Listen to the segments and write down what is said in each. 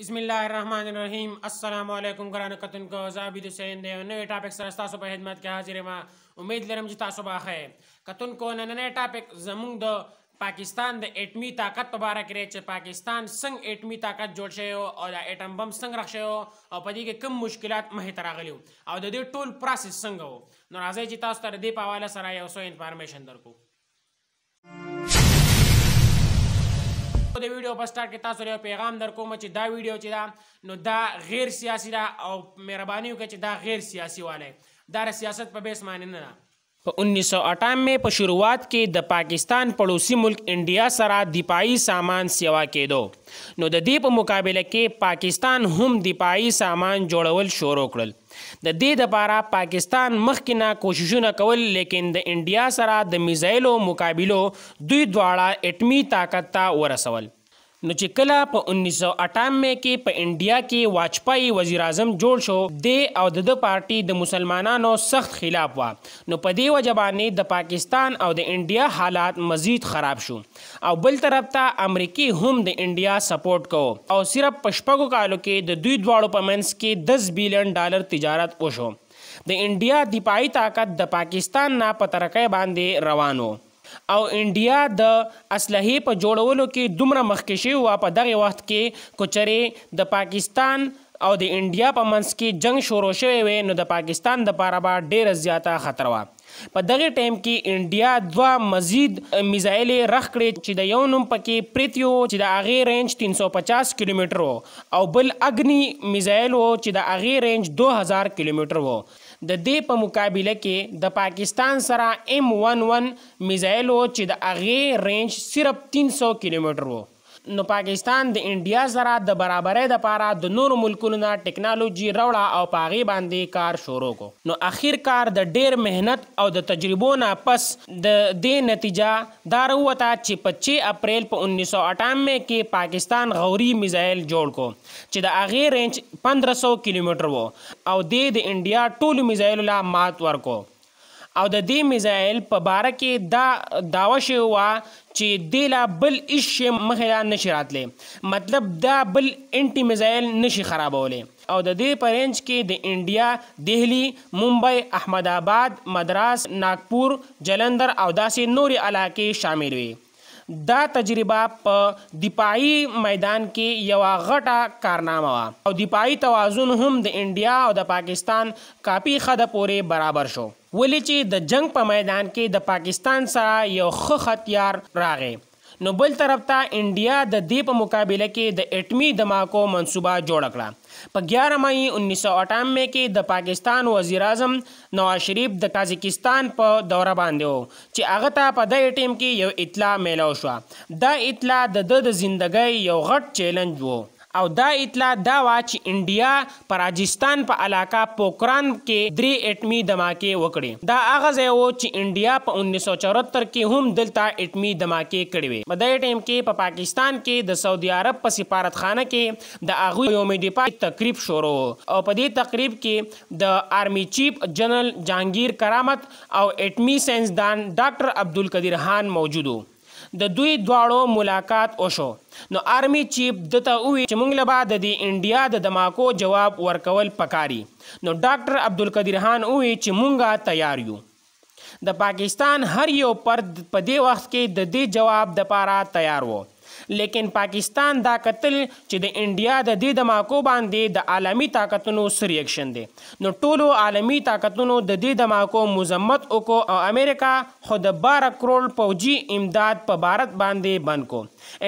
बसमीम असलम गुरान कतन को जाबिद हुसैन देव नवे टॉपिक सर तासो په خدمت کې حاضر ما امید لرم چې تاسو به ښه کتن کو نننې ټاپک زموږ د پاکستان د اټمی طاقت په اړه کې چې پاکستان څنګه اټمی طاقت جوړ شوی او د اټم بم څنګه رخ شوی او په دې کې کوم مشکلات مه تراغلی او د دې ټول پروسس څنګه وو نو راځي چې تاسو ته د دې په حواله سره یو څه انفارمیشن درکو د ویډیو په سٹارټ کې تاسو ته پیغام درکوم چې دا ویډیو چې دا نو دا غیر سیاسي دا او مهرباني وکړئ چې دا غیر سیاسي والی دا سیاست په بیس معنی نه ده په 1998 په شروعات کې د پاکستان پړوسی ملک انډیا سره دفاعي سامان سیوا کېدو نو د دې په مقابله کې پاکستان هم دفاعي سامان جوړول شروع کړل د دې لپاره پاکستان مخکې نه کوششونه کول لیکن د انډیا سره د میزایلو مقابلو دوی دواړه اټمی طاقت ته ورسول نو چې کله په 1998 کې په انډیا کې واجپای وزیر اعظم جوړ شو د او د پارټي د مسلمانانو سخت خلاف و نو په دې وجه باندې د پاکستان او د انډیا حالات مزید خراب شو او بل طرف ته امریکای هم د انډیا سپورټ کو او صرف پشپګو کالو کې د دوی دواړو پمنس کې 10 بلین ډالر تجارت وشو د انډیا دفاعي طاقت د پاکستان نه په ترقې باندې روانو او انډیا د اسلحې په جوړولو کې دومره مخکې شوې وه په دغه وخت کې کچرې د پاکستان او د انډیا په منځ کې جنگ شروع شوی وي نو د پاکستان د پاره به ډیره زیاته خطر وه په دغه ټایم کې انډیا دوه مزید میزایل رخ کړي چې د یو نوم پکې پریتیو چې د اغه رینج 350 کیلومتر وو او بل اګنی میزایل وو چې د اغه رینج 2000 کیلومتر وو د دې په مقابله کې د پاکستان سره ام 11 میزایل چې د اغه رینج صرف 300 کیلومتر وو نو پاکستان د انډیا سره د برابرۍ لپاره د نورو ملکونو نه ټکنالوژي راوړه او پاغي باندې کار شروع کو نو اخیر کار د ډیر مهنت او د تجربو نه پس د دې نتیجه دار وته چې 25 اپریل په 1998 کې پاکستان غوري میزایل جوړ کو چې د اغه رینج 1500 کیلومتر وو او د انډیا ټولو میزایل لا مات ورکو او د دې میزایل په باره کې دا داوه شوی و چې دی لا بل هیڅ شی مخې ته نشي راتلی مطلب دا بل انټي میزایل نشي خرابولی او د دې په رینج کې د انډیا دهلی ممبئی احمدآباد مدراس ناگپور جلندر او داسې نورې علاقې شامل وي دا تجربه په دفاعي میدان کې یو غټه کارنامه وه او دفاعي توازن هم د انډیا او د پاکستان کافي خده پورې برابر شو ولې چې د جنگ په میدان کې د پاکستان سره یو ښه خطیار راغی نو بل طرف ته انډیا د دې په مقابله کې د اټمی دماکو منصوبه جوړ کړه په 11 مئی 1998 کې د پاکستان وزیر اعظم نواز شریف د تاجکستان په دوره باندې و چې هغه ته په دې ټیم کې یو اطلاع میلاو شو دا اطلاع د د ژوندۍ یو غټ چیلنج وو او دا اطلاع دا وا چې انډیا په راجستان په علاقه پوکران کې درې اټمی دماکې وکړې دا هغه ځای و چې انډیا په 1974 کې هم دلته اټمی دماکې کړې وې په دې ټیم کې په پا پاکستان کې د سعودي عرب په سفارتخانه کې د هغوی یوم دفاع تقریب شروع او په دې تقریب کې د آرمی چیف جنرال جهانگیر کرامت او اټمی ساينسدان ډاکټر عبدالقدیر خان موجود وو د دوی دواړو ملاقات وشو نو آرمی چیف دته ووی چې موږ لبا د دې انډیا د دماکو جواب ورکول پکاري نو ډاکټر عبدالقدیر خان ووی چې مونږه تیار یو د پاکستان هر یو پرد په دې وخت کې د دې جواب د پاره تیار وو لیکن پاکستان دا قتل چې د انډیا د دې دماکو باندې د عالمی طاقتونو سریکشن دی نو ټولو عالمی طاقتونو د دې دماکو مذمت وکړو او امریکا خو د 12 کروڑ پوجي امداد په بھارت باندې بند کو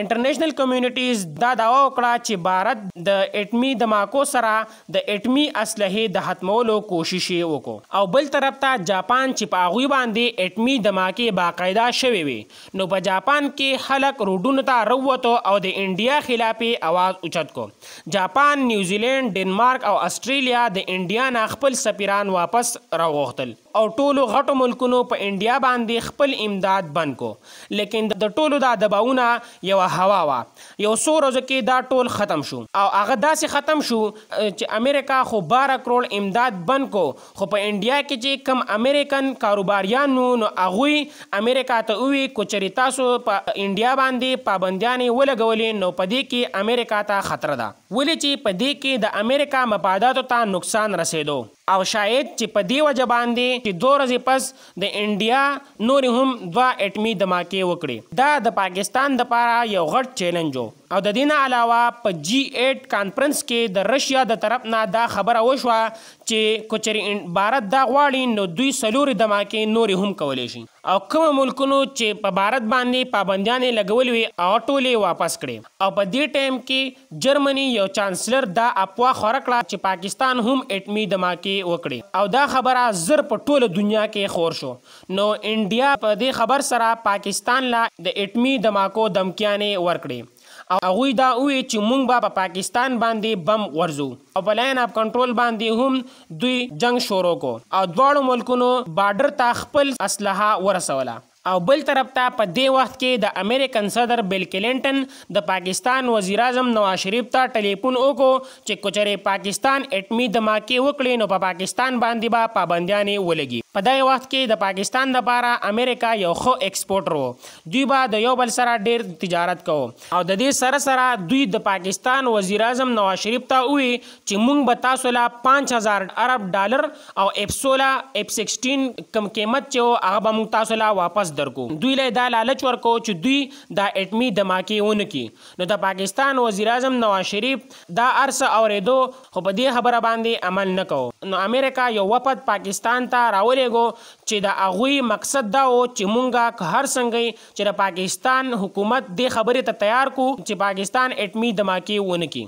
انټرنیشنل کمیونټیز دا داوا وکړه چې بھارت د اټمی دماکو سره د اټمی اسلحه د ختمولو کوشش وکړو او بل طرف ته جاپان چې په اغوی باندې اټمی دماکه باقاعده شوي وي نو په جاپان کې خلک روډونو ته روته او د انډیا خلاف आवाज اوچت کو جاپان نیوزیلند ډنمارک او استرالیا د انډیا نه خپل سفیران واپس راوغوښتل او ټولو غټو ملکونو په انډیا باندې خپل امداد بند کو لیکن د ټولو دا دباونه یو هوا وا یو څو ورځو کې دا ټول ختم شو او هغه داسې ختم شو چې امریکا خو 12 کروڑ امداد بند کو خو په انډیا کې چې کم امریکن کاروباریان نو هغوی امریکا ته وی کوچری تاسو په انډیا باندې پابندیانې ولګولې نو په دې کې امریکا ته خطر ده ولې چې په دې کې د امریکا مفاداتو ته نقصان رسیدو او شاید چې په دی وجه باندې چې دوه ورځې پس د انډیا نور هم دوه اټمی دماکې وکړي دا د پاکستان د پاره یو غټ چیلنج و او د دین علاوه په جی 8 کانفرنس کې د رشیا د طرف نه دا خبره وشوه چې کوچري بھارت دا غواړي نو دوی سلوري دماکه نور هم کولې شي او کوم ملکونو چې په بھارت باندې پابندیان لګولې وي او ټوله واپس کړي او په دې ټایم کې جرمني یو چانسلر دا اپوا خورکړه چې پاکستان هم اټمی دماکه وکړي او دا خبره زر په ټوله دنیا کې خور شو نو انډیا په دې خبر سره پاکستان لا د اټمی دماکو دمکیانه ورکړي او هغوی دا ووی چې موږ به په پا پاکستان باندې بم ورزو او په لاین اف کنټرول باندې هم دوی جنگ شروع کو او دواړو ملکونو بارډر ته خپل اسلحه ورسوله او بل طرف ته په دې وخت کې د امریکن صدر بیل کلینټن د پاکستان وزیر اعظم نواز شریف ته ټلیفون وکړو چې کچرې پاکستان اټمی دماکې وکړي نو په پا پاکستان باندې به با پابندیانې ولګي په دې وخت کې د پاکستان لپاره امریکا یو خو اکسپورټر وو دوی به د یو بل سره ډیر تجارت کوو او د دې سره سره دوی د پاکستان وزیر اعظم نواز شریف ته وی چې موږ به تاسو لا 5000 ارب ډالر او اف 16 اف 16 کم قیمت چې هغه به موږ تاسو لا واپس واپس درکو دوی له دا لالچ ورکو چې دوی دا اټمی دماکي ونکي نو د پاکستان وزیر اعظم نواز شریف دا ارسه اوریدو خو په دې خبره باندې عمل نکوه نو امریکا یو وپد پاکستان ته راولېګو چې د اغوی مقصد دا و چې مونږه که هر څنګه چې د پاکستان حکومت دې خبرې ته تیار کو چې پاکستان اټمی دماکي ونکي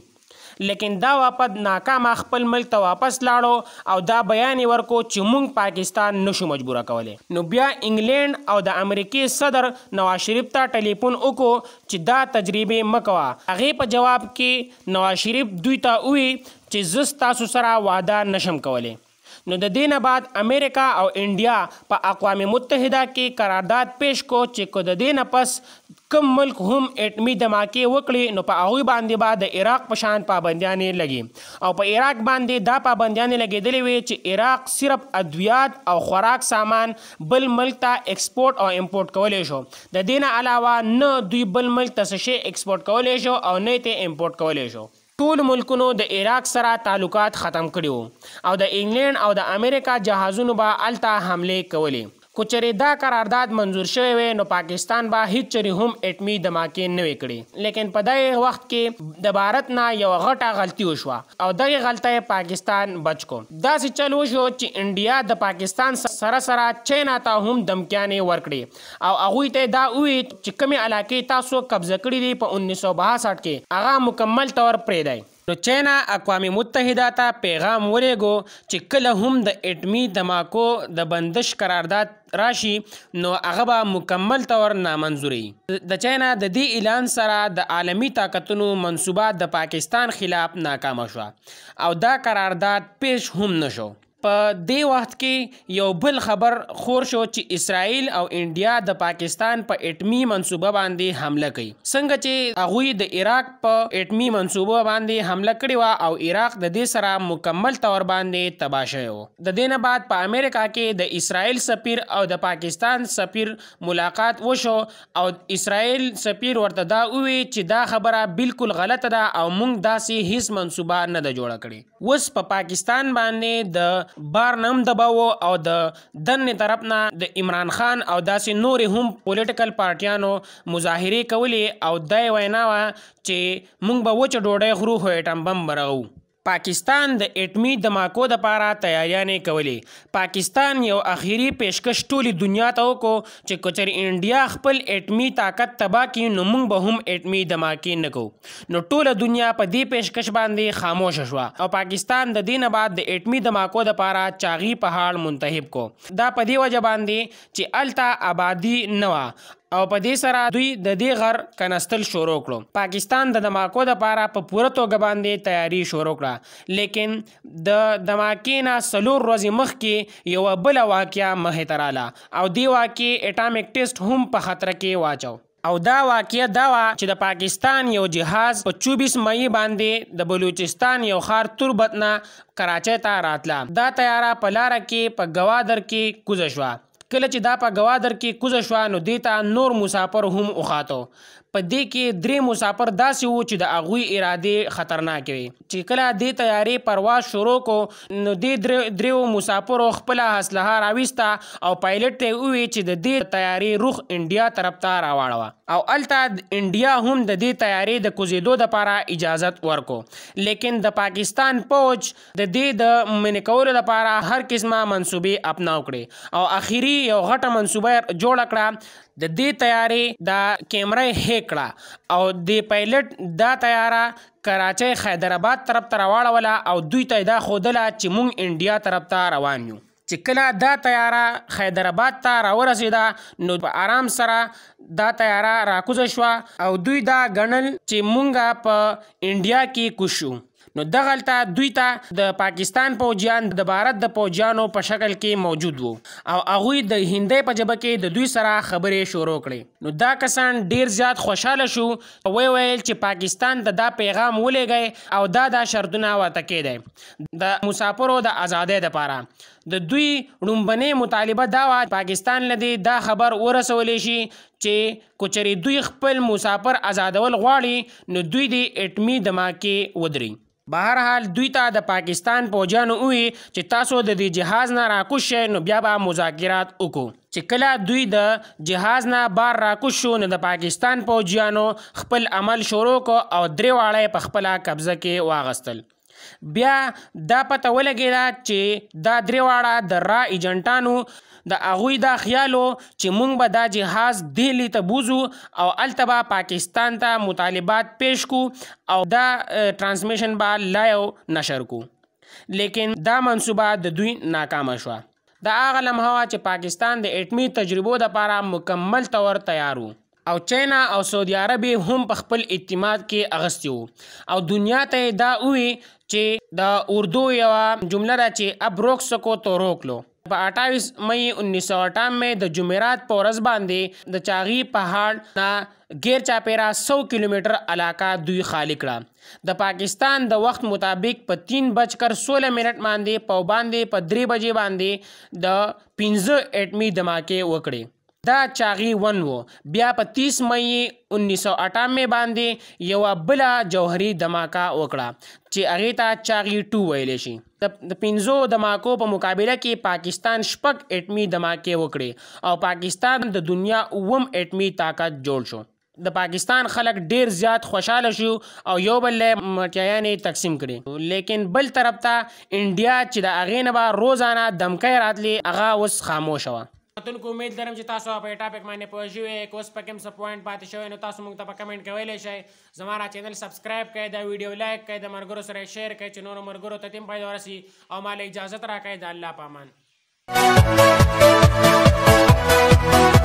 لیکن دا واپد ناکام خپل ملک ته واپس لاړو او دا بیان ورکو چې مونږ پاکستان نشو مجبوره کولی نو بیا انګلند او د امریکای صدر نواز شریف ته ټلیفون وکړو چې دا تجربه مکوا هغه په جواب کې نواز شریف دوی ته وی چې زه تاسو سره واده نشم کولی نو د دې نه بعد امریکا او انډیا په اقوام متحده کې قرارداد پیش کو چې کو د دې نه پس کم ملک هم اټمی دماکې وکړي نو په هغوی باندې به با د عراق په شان پابندیانې لګي او په عراق باندې دا پابندیانې لګېدلې وې چې عراق صرف ادویات او خوراک سامان بل ملک ته اکسپورټ او امپورټ کولی شو د دې نه علاوه نه دوی بل ملک ته څه شی اکسپورټ کولی شو او نه یې ته امپورټ کولی شو ټول ملکونو د عراق سره تعلقات ختم کړي وو او د انګلند او د امریکا جهازونو به الته حمله کولې کوچری دا قرارداد منظور شوی وي نو پاکستان به هیڅ چری هم اټمی دماکې نه وکړي لیکن په دغه وخت کې د بھارت نه یو غټه غلطي وشوه او دغه غلطه پاکستان بچ کو دا چې چلو شو چې انډیا د پاکستان سره سره چین ته هم دمکیانې ورکړي او هغه ته دا وی چې کومه علاقې تاسو قبضه کړې دي په 1962 کې هغه مکمل تور پرې دی نو چینا اقوام متحده ته پیغام ورېږو چې کله هم د اټمی دماکو د بندش قرارداد راشي نو هغه به مکمل طور نامنظوري د چینا د دې اعلان سره د عالمی طاقتونو منصوبه د پاکستان خلاف ناکامه شوه او دا قرارداد پیش هم نشو په دې وخت کې یو بل خبر خور شو چې اسرائیل او انډیا د پاکستان په پا اټمی منصوبه باندې حمله کوي څنګه چې هغه د عراق په اټمی منصوبه باندې حمله کړې و او عراق د دې سره مکمل تور باندې تباه شو د دې نه بعد په امریکا کې د اسرائیل سفیر او د پاکستان سفیر ملاقات وشو او اسرائیل سفیر ورته دا ووی چې دا خبره بالکل غلطه ده او موږ داسې هیڅ منصوبه نه ده جوړه کړې اوس په پا پاکستان باندې د بار نه هم دباوه او د دنې طرف نه د عمران خان او داسې نورې هم پولیټیکل پارټیانو مظاهرې کولې او دا یې وینا وه چې موږ به وچه ډوډۍ خورو خو ایټم بم برغو پاکستان د اټمی دماکو د پاره تیاریانې کولې پاکستان یو اخیری پیشکش ټولی دنیا ته وکړو چې کچر انډیا خپل اټمی طاقت تبا کړي نو موږ به هم اټمی دماکې نه کوو نو ټوله دنیا په دې پیشکش باندې خاموش شوه او پاکستان د دې نه بعد د اټمی دماکو د پاره چاغي پهاړ منتخب کو دا په دې وجه باندې چې الته آبادی نه وه او په دې سره دوی د دې غر کنستل شروع کړو پاکستان د دماکو د پاره په پا پوره توګه باندې تیاری شروع کړه لیکن د دماکې نه سلور ورځې مخکې یو بل واقعیا مخې ته رااله او دې واقعې اټامیک ټیسټ هم په خطر کې واچو او دا واقعه دا وا چې د پاکستان یو جهاز په 24 مئی باندې د بلوچستان یو خار تربت نه کراچۍ ته راتله دا تیاره په لار کې په گوادر کې کوز شوه کله چې دا په گوادر کې کوزه شو نو دیتا نور مسافر هم اوخاتو په دې کې درې مسافر داسې وو چې د اغوی اراده خطرناک وي چې کله دې تیاری پرواز شروع کو نو دې درې دریو مسافر خپل حاصله راويستا او پایلټ ته وی چې د دې تیاری روخ انډیا طرف ته راوړوا او الته انډیا هم د دې تیاری د کوزیدو لپاره اجازت ورکو لیکن د پاکستان فوج د دې د منکول لپاره هر قسمه منسوبې اپناو کړي او اخیری کې یو غټه منصوبه جوړ کړه د دې تیارې د کیمرا هیکړه او د پایلټ دا تیاره کراچۍ حیدرآباد طرف ته راواړوله او دوی ته دا ښودله چې موږ انډیا طرف ته روان یو چې کله دا تیاره حیدرآباد ته راورسېده نو په آرام سره دا تیاره راکوزه شوه او دوی دا ګڼل چې مونږه په انډیا کې کوشو نو دغلطه دوی ته د پاکستان پوجیان د بھارت د پوجیانو په شکل کې موجود وو او هغه د هندۍ په جبه کې د دوی سره خبرې شروع کړې نو دا کسان ډیر زیات خوشاله شو وی ویل چې پاکستان ته دا پیغام ولېږئ او دا دا شرطونه ورته کېدی د مسافرو د ازادۍ لپاره د دوی لومبنې مطالبه دا وه پاکستان لدی دا خبر ورسولی شي چې کچری دوی خپل مسافر آزادول غواړي نو دوی د اټمی دماکه ودري بهرحال دوی ته د پاکستان پوجانو وی چې تاسو د دې جهاز نه راکوش شئ نو بیا به مذاکرات وکړو چې کله دوی د جهاز نه بار راکوش شو نو د پاکستان پوجانو خپل عمل شروع کو او درې واړه په خپل قبضه کې واغستل بیا دا پته ولګیدا چې دا درې واړه د را ایجنټانو د اغوی دا خیالو چې مونږ به دا جهاز دهلی ته بوزو او الته به پاکستان ته مطالبات پیش کو او دا ترانسمیشن به لایو نشر کو لیکن دا منصوبه د دوی ناکامه شوه دا هغه لمحه چې پاکستان د اټمی تجربو د لپاره مکمل تور تیار وو او چینا او سعودي عرب هم په خپل اعتماد کې اغستی وو او دنیا ته دا وی چې د اردو یو جمله را چې اب روک سکو تو روک لو په 28 مئی 1998 مې د جمعرات په ورځ باندې د چاغي پهاړ نه غیر چاپیرا 100 کیلومتر علاقه دوی خالی کړه د پاکستان د وخت مطابق په 3 بجکر 16 منټ باندې په باندې په 3 بجې باندې د 15 اټمی دماکه وکړي دا چاغي ون وو بیا په 30 مئی 1998 باندې یو بل جوهري دماکا وکړه چې هغه ته چاغي 2 ویل شي د پینزو دماکو په مقابله کې پاکستان شپږ اټمی دماکې وکړي او پاکستان د دنیا اوم اټمی طاقت جوړ شو د پاکستان خلک ډیر زیات خوشاله شو او یو بل له مټیانې تقسیم کړي لیکن بل طرف ته انډیا چې د اغې نه به روزانه دمکې راتلی هغه اوس خاموشه وه اوریدونکو امید لرم چې تاسو په ټاپک باندې پوه شوي کوس پکم څه پوینټ پاتې شوی نو تاسو موږ ته په کمنټ کې ویلی شئ زما را چینل سبسکرایب کړئ دا ویډیو لایک کړئ د ملګرو سره شیر کړئ چې نورو ملګرو ته تیم پیدا ورسي او مالا اجازت راکړئ د الله پامان